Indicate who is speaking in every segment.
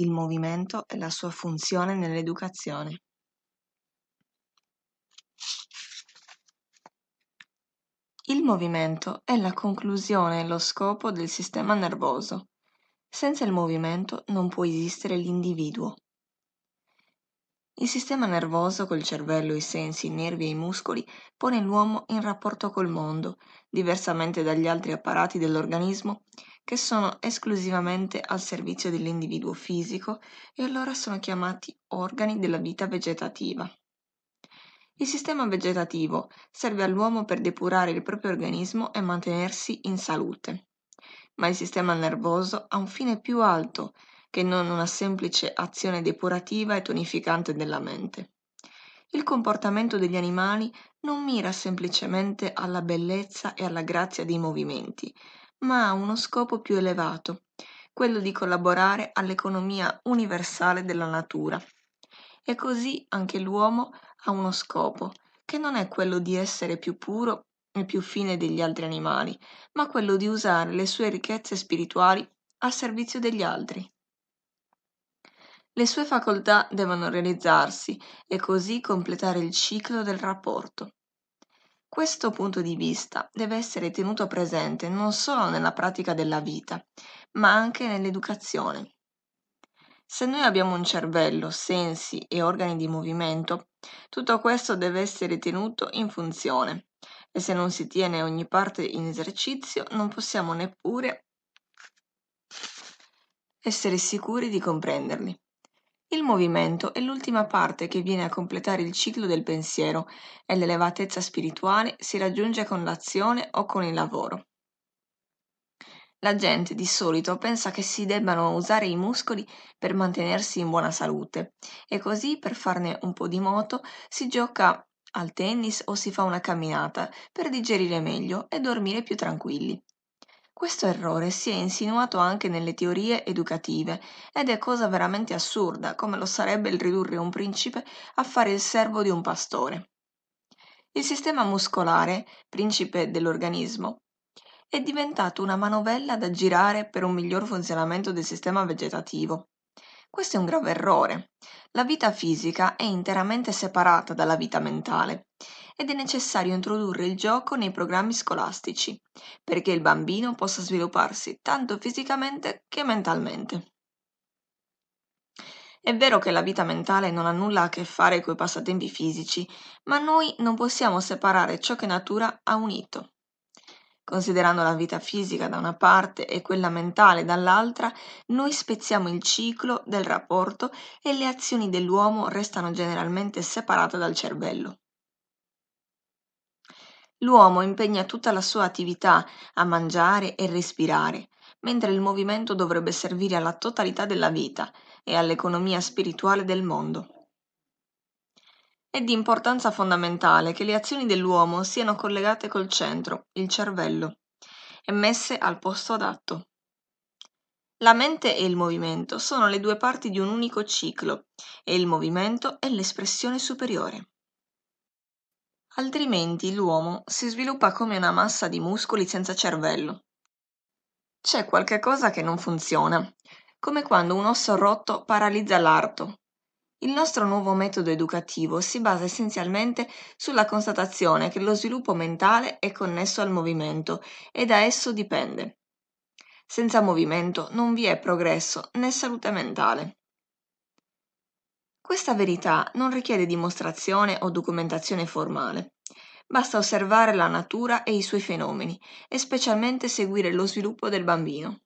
Speaker 1: il movimento e la sua funzione nell'educazione. Il movimento è la conclusione e lo scopo del sistema nervoso. Senza il movimento non può esistere l'individuo. Il sistema nervoso col cervello, i sensi, i nervi e i muscoli pone l'uomo in rapporto col mondo, diversamente dagli altri apparati dell'organismo che sono esclusivamente al servizio dell'individuo fisico e allora sono chiamati organi della vita vegetativa. Il sistema vegetativo serve all'uomo per depurare il proprio organismo e mantenersi in salute, ma il sistema nervoso ha un fine più alto che non una semplice azione depurativa e tonificante della mente. Il comportamento degli animali non mira semplicemente alla bellezza e alla grazia dei movimenti, ma ha uno scopo più elevato, quello di collaborare all'economia universale della natura. E così anche l'uomo ha uno scopo, che non è quello di essere più puro e più fine degli altri animali, ma quello di usare le sue ricchezze spirituali al servizio degli altri. Le sue facoltà devono realizzarsi e così completare il ciclo del rapporto. Questo punto di vista deve essere tenuto presente non solo nella pratica della vita, ma anche nell'educazione. Se noi abbiamo un cervello, sensi e organi di movimento, tutto questo deve essere tenuto in funzione e se non si tiene ogni parte in esercizio non possiamo neppure essere sicuri di comprenderli. Il movimento è l'ultima parte che viene a completare il ciclo del pensiero e l'elevatezza spirituale si raggiunge con l'azione o con il lavoro. La gente di solito pensa che si debbano usare i muscoli per mantenersi in buona salute e così per farne un po' di moto si gioca al tennis o si fa una camminata per digerire meglio e dormire più tranquilli. Questo errore si è insinuato anche nelle teorie educative ed è cosa veramente assurda, come lo sarebbe il ridurre un principe a fare il servo di un pastore. Il sistema muscolare, principe dell'organismo, è diventato una manovella da girare per un miglior funzionamento del sistema vegetativo. Questo è un grave errore. La vita fisica è interamente separata dalla vita mentale ed è necessario introdurre il gioco nei programmi scolastici, perché il bambino possa svilupparsi tanto fisicamente che mentalmente. È vero che la vita mentale non ha nulla a che fare con i passatempi fisici, ma noi non possiamo separare ciò che natura ha unito. Considerando la vita fisica da una parte e quella mentale dall'altra, noi spezziamo il ciclo del rapporto e le azioni dell'uomo restano generalmente separate dal cervello. L'uomo impegna tutta la sua attività a mangiare e respirare, mentre il movimento dovrebbe servire alla totalità della vita e all'economia spirituale del mondo. È di importanza fondamentale che le azioni dell'uomo siano collegate col centro, il cervello, e messe al posto adatto. La mente e il movimento sono le due parti di un unico ciclo e il movimento è l'espressione superiore. Altrimenti l'uomo si sviluppa come una massa di muscoli senza cervello. C'è qualche cosa che non funziona, come quando un osso rotto paralizza l'arto. Il nostro nuovo metodo educativo si basa essenzialmente sulla constatazione che lo sviluppo mentale è connesso al movimento e da esso dipende. Senza movimento non vi è progresso né salute mentale. Questa verità non richiede dimostrazione o documentazione formale. Basta osservare la natura e i suoi fenomeni e specialmente seguire lo sviluppo del bambino.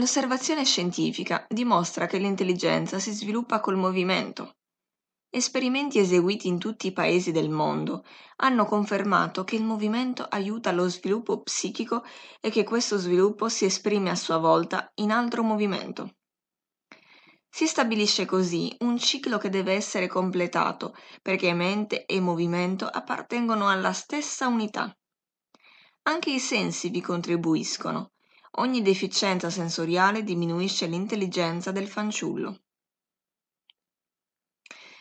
Speaker 1: L'osservazione scientifica dimostra che l'intelligenza si sviluppa col movimento. Esperimenti eseguiti in tutti i paesi del mondo hanno confermato che il movimento aiuta lo sviluppo psichico e che questo sviluppo si esprime a sua volta in altro movimento. Si stabilisce così un ciclo che deve essere completato, perché mente e movimento appartengono alla stessa unità. Anche i sensi vi contribuiscono. Ogni deficienza sensoriale diminuisce l'intelligenza del fanciullo.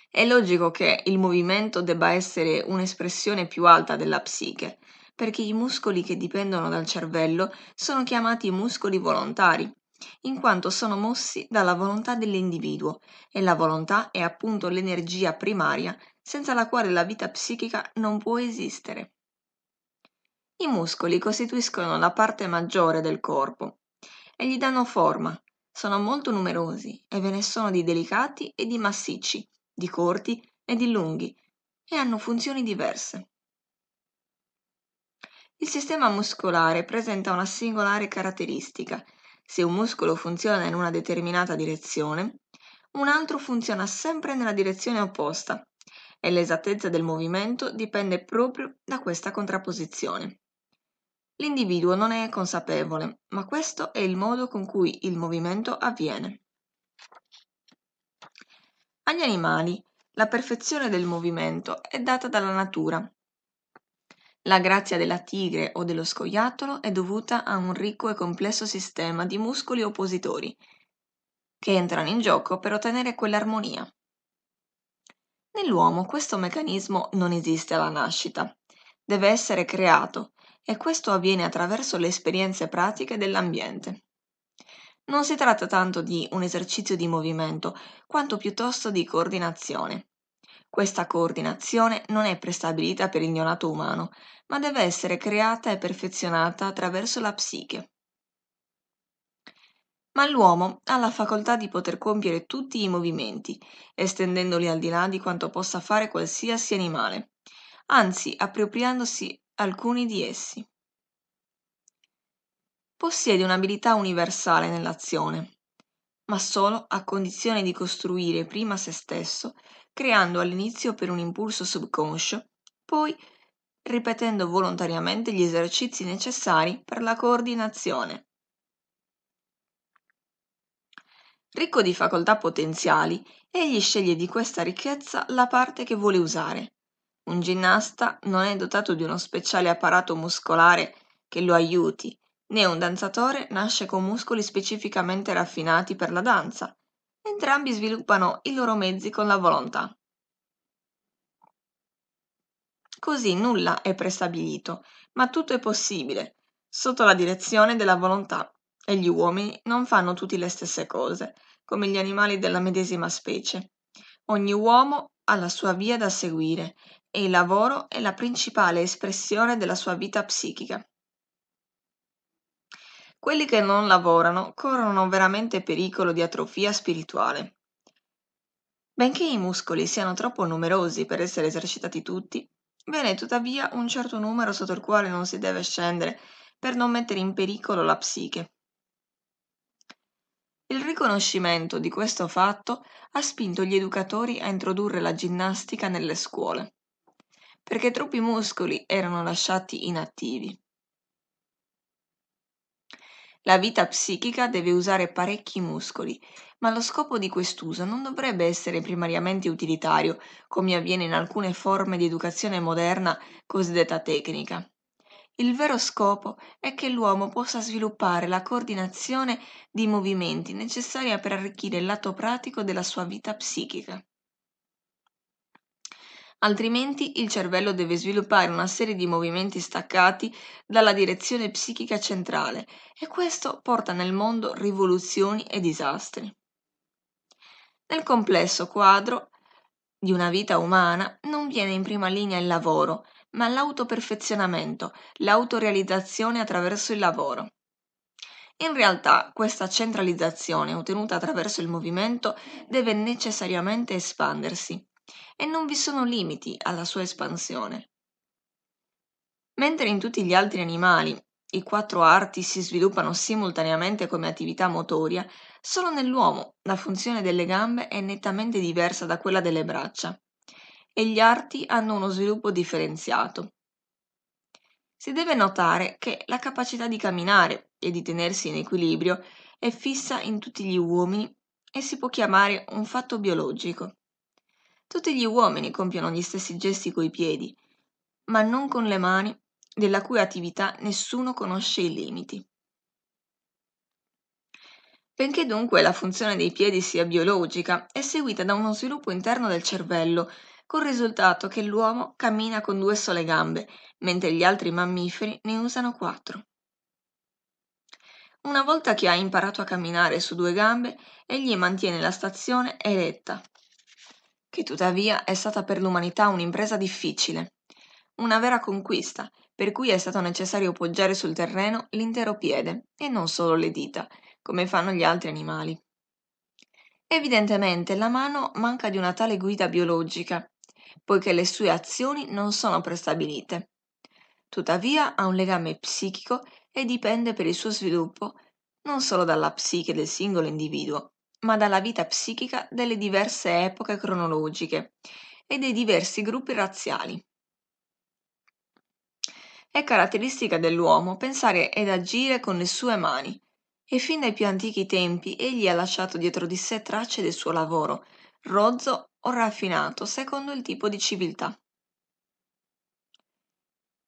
Speaker 1: È logico che il movimento debba essere un'espressione più alta della psiche, perché i muscoli che dipendono dal cervello sono chiamati muscoli volontari in quanto sono mossi dalla volontà dell'individuo e la volontà è appunto l'energia primaria senza la quale la vita psichica non può esistere. I muscoli costituiscono la parte maggiore del corpo e gli danno forma, sono molto numerosi e ve ne sono di delicati e di massicci, di corti e di lunghi e hanno funzioni diverse. Il sistema muscolare presenta una singolare caratteristica se un muscolo funziona in una determinata direzione, un altro funziona sempre nella direzione opposta e l'esattezza del movimento dipende proprio da questa contrapposizione. L'individuo non è consapevole, ma questo è il modo con cui il movimento avviene. Agli animali, la perfezione del movimento è data dalla natura la grazia della tigre o dello scoiattolo è dovuta a un ricco e complesso sistema di muscoli oppositori, che entrano in gioco per ottenere quell'armonia. Nell'uomo questo meccanismo non esiste alla nascita, deve essere creato e questo avviene attraverso le esperienze pratiche dell'ambiente. Non si tratta tanto di un esercizio di movimento, quanto piuttosto di coordinazione, questa coordinazione non è prestabilita per il neonato umano, ma deve essere creata e perfezionata attraverso la psiche. Ma l'uomo ha la facoltà di poter compiere tutti i movimenti, estendendoli al di là di quanto possa fare qualsiasi animale, anzi appropriandosi alcuni di essi. Possiede un'abilità universale nell'azione, ma solo a condizione di costruire prima se stesso creando all'inizio per un impulso subconscio, poi ripetendo volontariamente gli esercizi necessari per la coordinazione. Ricco di facoltà potenziali, egli sceglie di questa ricchezza la parte che vuole usare. Un ginnasta non è dotato di uno speciale apparato muscolare che lo aiuti, né un danzatore nasce con muscoli specificamente raffinati per la danza, Entrambi sviluppano i loro mezzi con la volontà. Così nulla è prestabilito, ma tutto è possibile, sotto la direzione della volontà, e gli uomini non fanno tutti le stesse cose, come gli animali della medesima specie. Ogni uomo ha la sua via da seguire e il lavoro è la principale espressione della sua vita psichica. Quelli che non lavorano corrono veramente pericolo di atrofia spirituale. Benché i muscoli siano troppo numerosi per essere esercitati tutti, ve n'è tuttavia un certo numero sotto il quale non si deve scendere per non mettere in pericolo la psiche. Il riconoscimento di questo fatto ha spinto gli educatori a introdurre la ginnastica nelle scuole, perché troppi muscoli erano lasciati inattivi. La vita psichica deve usare parecchi muscoli, ma lo scopo di quest'uso non dovrebbe essere primariamente utilitario, come avviene in alcune forme di educazione moderna cosiddetta tecnica. Il vero scopo è che l'uomo possa sviluppare la coordinazione di movimenti necessaria per arricchire il lato pratico della sua vita psichica altrimenti il cervello deve sviluppare una serie di movimenti staccati dalla direzione psichica centrale e questo porta nel mondo rivoluzioni e disastri. Nel complesso quadro di una vita umana non viene in prima linea il lavoro, ma l'autoperfezionamento, l'autorealizzazione attraverso il lavoro. In realtà questa centralizzazione ottenuta attraverso il movimento deve necessariamente espandersi, e non vi sono limiti alla sua espansione. Mentre in tutti gli altri animali i quattro arti si sviluppano simultaneamente come attività motoria, solo nell'uomo la funzione delle gambe è nettamente diversa da quella delle braccia e gli arti hanno uno sviluppo differenziato. Si deve notare che la capacità di camminare e di tenersi in equilibrio è fissa in tutti gli uomini e si può chiamare un fatto biologico. Tutti gli uomini compiono gli stessi gesti coi piedi, ma non con le mani, della cui attività nessuno conosce i limiti. Benché dunque la funzione dei piedi sia biologica, è seguita da uno sviluppo interno del cervello, col risultato che l'uomo cammina con due sole gambe, mentre gli altri mammiferi ne usano quattro. Una volta che ha imparato a camminare su due gambe, egli mantiene la stazione eretta, che tuttavia è stata per l'umanità un'impresa difficile, una vera conquista, per cui è stato necessario poggiare sul terreno l'intero piede e non solo le dita, come fanno gli altri animali. Evidentemente la mano manca di una tale guida biologica, poiché le sue azioni non sono prestabilite. Tuttavia ha un legame psichico e dipende per il suo sviluppo non solo dalla psiche del singolo individuo, ma dalla vita psichica delle diverse epoche cronologiche e dei diversi gruppi razziali. È caratteristica dell'uomo pensare ed agire con le sue mani, e fin dai più antichi tempi egli ha lasciato dietro di sé tracce del suo lavoro, rozzo o raffinato secondo il tipo di civiltà.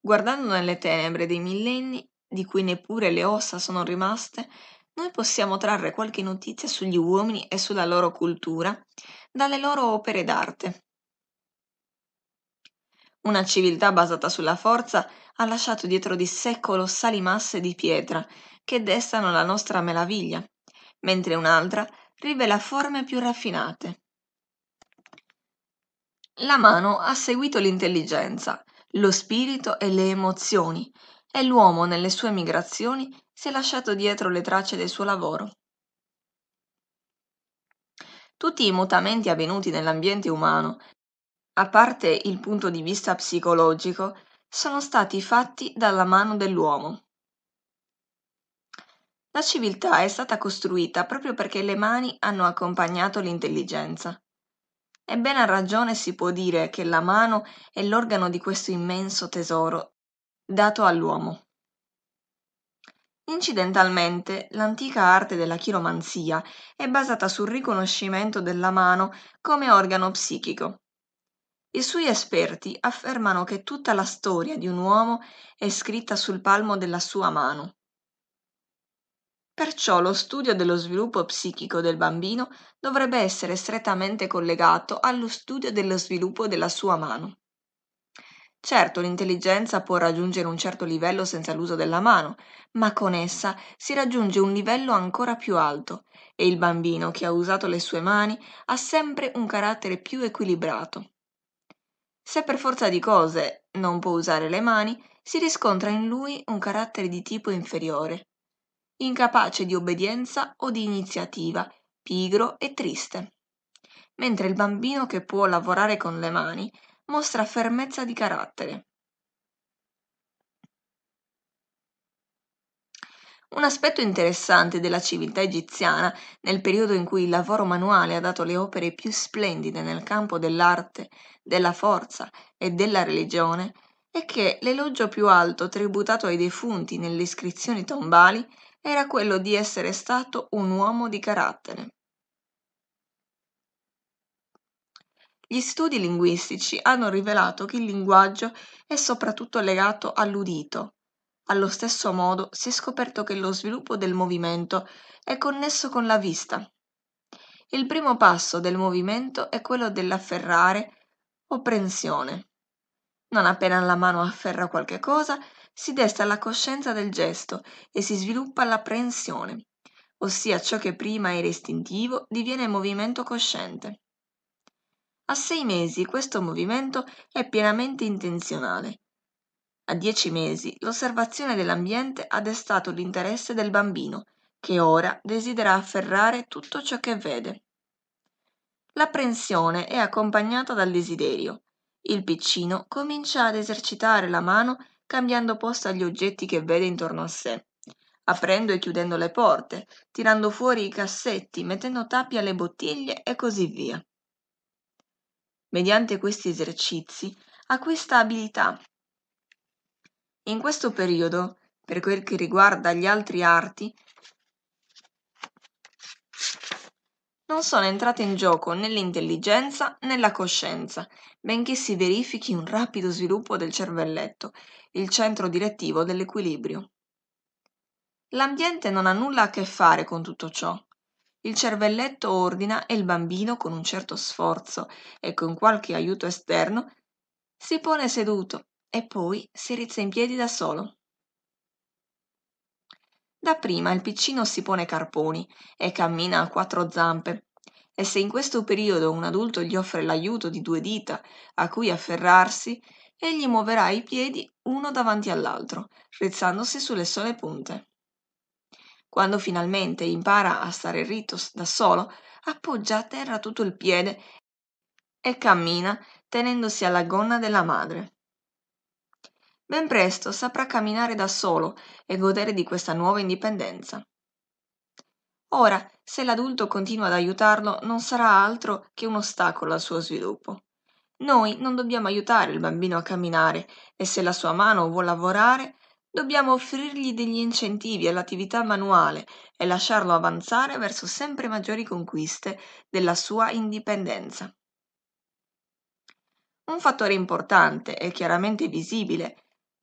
Speaker 1: Guardando nelle tenebre dei millenni, di cui neppure le ossa sono rimaste, noi possiamo trarre qualche notizia sugli uomini e sulla loro cultura dalle loro opere d'arte. Una civiltà basata sulla forza ha lasciato dietro di sé colossali masse di pietra che destano la nostra meraviglia, mentre un'altra rivela forme più raffinate. La mano ha seguito l'intelligenza, lo spirito e le emozioni e l'uomo nelle sue migrazioni si è lasciato dietro le tracce del suo lavoro. Tutti i mutamenti avvenuti nell'ambiente umano, a parte il punto di vista psicologico, sono stati fatti dalla mano dell'uomo. La civiltà è stata costruita proprio perché le mani hanno accompagnato l'intelligenza. Ebbene a ragione si può dire che la mano è l'organo di questo immenso tesoro dato all'uomo. Incidentalmente, l'antica arte della chiromanzia è basata sul riconoscimento della mano come organo psichico. I suoi esperti affermano che tutta la storia di un uomo è scritta sul palmo della sua mano. Perciò lo studio dello sviluppo psichico del bambino dovrebbe essere strettamente collegato allo studio dello sviluppo della sua mano. Certo, l'intelligenza può raggiungere un certo livello senza l'uso della mano, ma con essa si raggiunge un livello ancora più alto e il bambino che ha usato le sue mani ha sempre un carattere più equilibrato. Se per forza di cose non può usare le mani, si riscontra in lui un carattere di tipo inferiore, incapace di obbedienza o di iniziativa, pigro e triste. Mentre il bambino che può lavorare con le mani Mostra fermezza di carattere. Un aspetto interessante della civiltà egiziana, nel periodo in cui il lavoro manuale ha dato le opere più splendide nel campo dell'arte, della forza e della religione, è che l'elogio più alto tributato ai defunti nelle iscrizioni tombali era quello di essere stato un uomo di carattere. Gli studi linguistici hanno rivelato che il linguaggio è soprattutto legato all'udito. Allo stesso modo si è scoperto che lo sviluppo del movimento è connesso con la vista. Il primo passo del movimento è quello dell'afferrare o prensione. Non appena la mano afferra qualche cosa, si desta la coscienza del gesto e si sviluppa la prensione, ossia ciò che prima era istintivo diviene movimento cosciente. A sei mesi questo movimento è pienamente intenzionale. A dieci mesi l'osservazione dell'ambiente ha destato l'interesse del bambino, che ora desidera afferrare tutto ciò che vede. L'apprensione è accompagnata dal desiderio. Il piccino comincia ad esercitare la mano cambiando posto agli oggetti che vede intorno a sé, aprendo e chiudendo le porte, tirando fuori i cassetti, mettendo tappi alle bottiglie e così via mediante questi esercizi, acquista abilità. In questo periodo, per quel che riguarda gli altri arti, non sono entrate in gioco né l'intelligenza né la coscienza, benché si verifichi un rapido sviluppo del cervelletto, il centro direttivo dell'equilibrio. L'ambiente non ha nulla a che fare con tutto ciò il cervelletto ordina e il bambino con un certo sforzo e con qualche aiuto esterno si pone seduto e poi si rizza in piedi da solo dapprima il piccino si pone carponi e cammina a quattro zampe e se in questo periodo un adulto gli offre l'aiuto di due dita a cui afferrarsi egli muoverà i piedi uno davanti all'altro rizzandosi sulle sole punte quando finalmente impara a stare ritto da solo, appoggia a terra tutto il piede e cammina tenendosi alla gonna della madre. Ben presto saprà camminare da solo e godere di questa nuova indipendenza. Ora, se l'adulto continua ad aiutarlo, non sarà altro che un ostacolo al suo sviluppo. Noi non dobbiamo aiutare il bambino a camminare e se la sua mano vuol lavorare, Dobbiamo offrirgli degli incentivi all'attività manuale e lasciarlo avanzare verso sempre maggiori conquiste della sua indipendenza. Un fattore importante e chiaramente visibile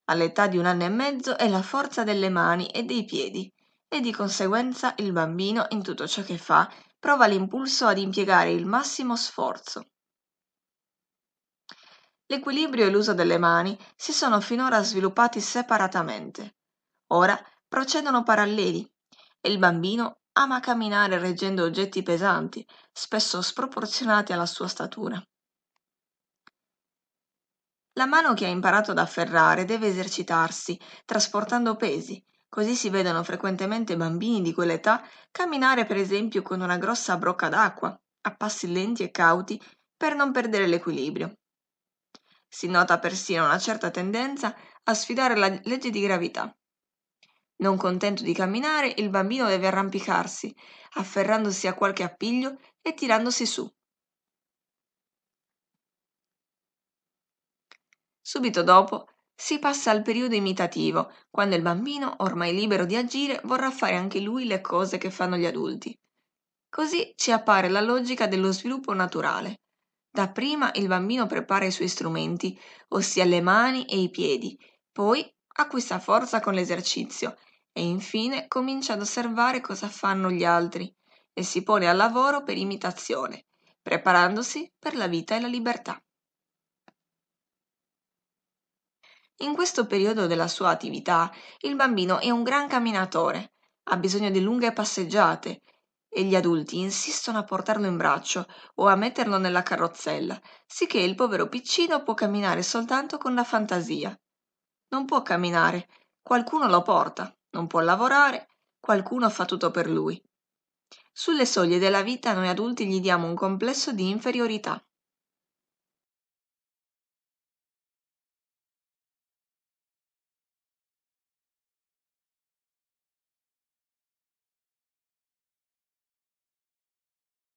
Speaker 1: all'età di un anno e mezzo è la forza delle mani e dei piedi e di conseguenza il bambino in tutto ciò che fa prova l'impulso ad impiegare il massimo sforzo l'equilibrio e l'uso delle mani si sono finora sviluppati separatamente ora procedono paralleli e il bambino ama camminare reggendo oggetti pesanti spesso sproporzionati alla sua statura la mano che ha imparato ad afferrare deve esercitarsi trasportando pesi così si vedono frequentemente bambini di quell'età camminare per esempio con una grossa brocca d'acqua a passi lenti e cauti per non perdere l'equilibrio si nota persino una certa tendenza a sfidare la legge di gravità. Non contento di camminare, il bambino deve arrampicarsi, afferrandosi a qualche appiglio e tirandosi su. Subito dopo si passa al periodo imitativo, quando il bambino, ormai libero di agire, vorrà fare anche lui le cose che fanno gli adulti. Così ci appare la logica dello sviluppo naturale. Dapprima il bambino prepara i suoi strumenti, ossia le mani e i piedi, poi acquista forza con l'esercizio e infine comincia ad osservare cosa fanno gli altri e si pone al lavoro per imitazione, preparandosi per la vita e la libertà. In questo periodo della sua attività il bambino è un gran camminatore, ha bisogno di lunghe passeggiate e gli adulti insistono a portarlo in braccio o a metterlo nella carrozzella, sicché il povero piccino può camminare soltanto con la fantasia. Non può camminare, qualcuno lo porta, non può lavorare, qualcuno fa tutto per lui. Sulle soglie della vita noi adulti gli diamo un complesso di inferiorità.